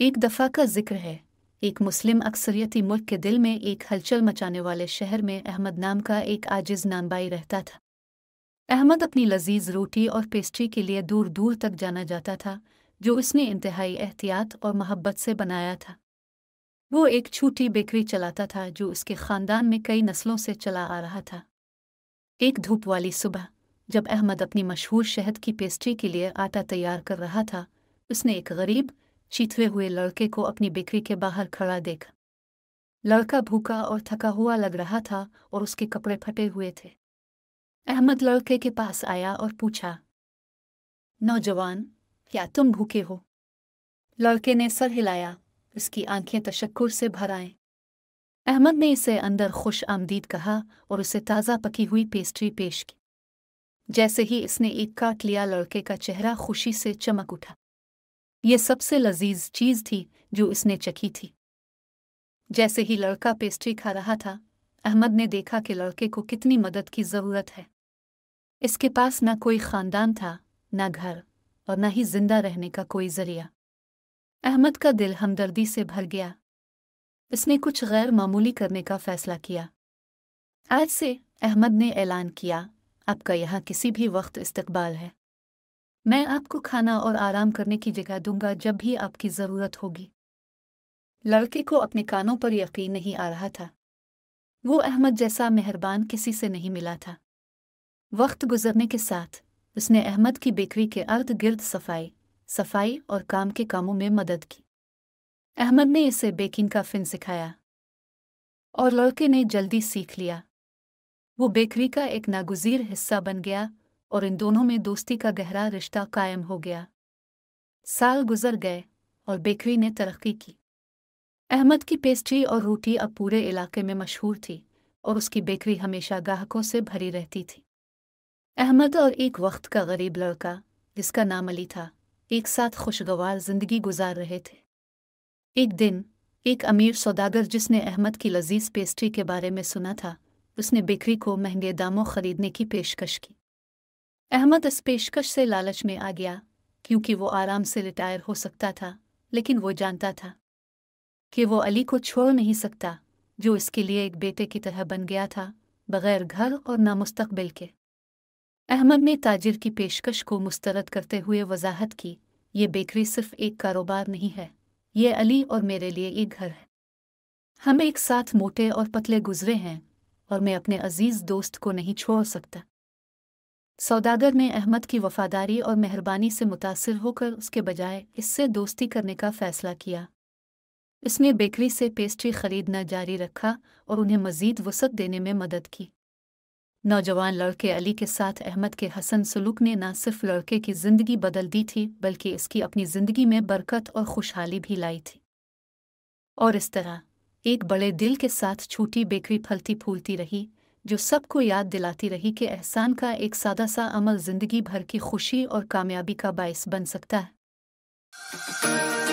एक दफ़ा का जिक्र है एक मुस्लिम अक्सरियती मुल्क के दिल में एक हलचल मचाने वाले शहर में अहमद नाम का एक आजिज नामबाई रहता था अहमद अपनी लजीज रोटी और पेस्ट्री के लिए दूर दूर तक जाना जाता था जो उसने इंतहाई एहतियात और मोहब्बत से बनाया था वो एक छोटी बेकरी चलाता था जो उसके खानदान में कई नस्लों से चला आ रहा था एक धूप वाली सुबह जब अहमद अपनी मशहूर शहद की पेस्ट्री के लिए आटा तैयार कर रहा था उसने एक गरीब चीथवे हुए लड़के को अपनी बेकरी के बाहर खड़ा देखा लड़का भूखा और थका हुआ लग रहा था और उसके कपड़े फटे हुए थे अहमद लड़के के पास आया और पूछा नौजवान क्या तुम भूखे हो लड़के ने सर हिलाया उसकी आंखें तशक्कुर से भर आएं अहमद ने इसे अंदर खुश आमदीद कहा और उसे ताज़ा पकी हुई पेस्ट्री पेश की जैसे ही इसने एक काट लिया लड़के का चेहरा खुशी से चमक उठा ये सबसे लजीज चीज़ थी जो इसने चखी थी जैसे ही लड़का पेस्ट्री खा रहा था अहमद ने देखा कि लड़के को कितनी मदद की ज़रूरत है इसके पास न कोई ख़ानदान था न घर और न ही जिंदा रहने का कोई ज़रिया अहमद का दिल हमदर्दी से भर गया इसने कुछ गैर मामूली करने का फैसला किया आज से अहमद ने ऐलान किया आपका यहाँ किसी भी वक्त इस्तकबाल है मैं आपको खाना और आराम करने की जगह दूंगा जब भी आपकी ज़रूरत होगी लड़के को अपने कानों पर यकीन नहीं आ रहा था वो अहमद जैसा मेहरबान किसी से नहीं मिला था वक्त गुजरने के साथ उसने अहमद की बेकरी के अर्द गिर्द सफाई सफाई और काम के कामों में मदद की अहमद ने इसे बेकिंग का फिन सिखाया और लड़के ने जल्दी सीख लिया वो बेकरी का एक नागुजीर हिस्सा बन गया और इन दोनों में दोस्ती का गहरा रिश्ता कायम हो गया साल गुजर गए और बेकरी ने तरक्की की अहमद की पेस्ट्री और रोटी अब पूरे इलाके में मशहूर थी और उसकी बेकरी हमेशा ग्राहकों से भरी रहती थी अहमद और एक वक्त का गरीब लड़का जिसका नाम अली था एक साथ खुशगवार जिंदगी गुजार रहे थे एक दिन एक अमीर सौदागर जिसने अहमद की लजीज पेस्ट्री के बारे में सुना था उसने बेकरी को महंगे दामों खरीदने की पेशकश की अहमद इस पेशकश से लालच में आ गया क्योंकि वो आराम से रिटायर हो सकता था लेकिन वो जानता था कि वो अली को छोड़ नहीं सकता जो इसके लिए एक बेटे की तरह बन गया था बगैर घर और ना मुस्तबिल के अहमद ने ताजिर की पेशकश को मुस्तरद करते हुए वजाहत की ये बेकरी सिर्फ एक कारोबार नहीं है ये अली और मेरे लिए एक घर है हम एक साथ मोटे और पतले गुजरे हैं और मैं अपने अजीज दोस्त को नहीं छोड़ सकता सौदागर ने अहमद की वफादारी और मेहरबानी से मुतासर होकर उसके बजाय इससे दोस्ती करने का फैसला किया इसने बेकरी से पेस्ट्री खरीदना जारी रखा और उन्हें मजीद वसत देने में मदद की नौजवान लड़के अली के साथ अहमद के हसन सलूक ने न सिर्फ लड़के की ज़िंदगी बदल दी थी बल्कि इसकी अपनी ज़िंदगी में बरकत और खुशहाली भी लाई थी और इस तरह एक बड़े दिल के साथ छोटी बेकरी फलती फूलती रही जो सबको याद दिलाती रही कि एहसान का एक सादा सा अमल ज़िंदगी भर की खुशी और कामयाबी का बायस बन सकता है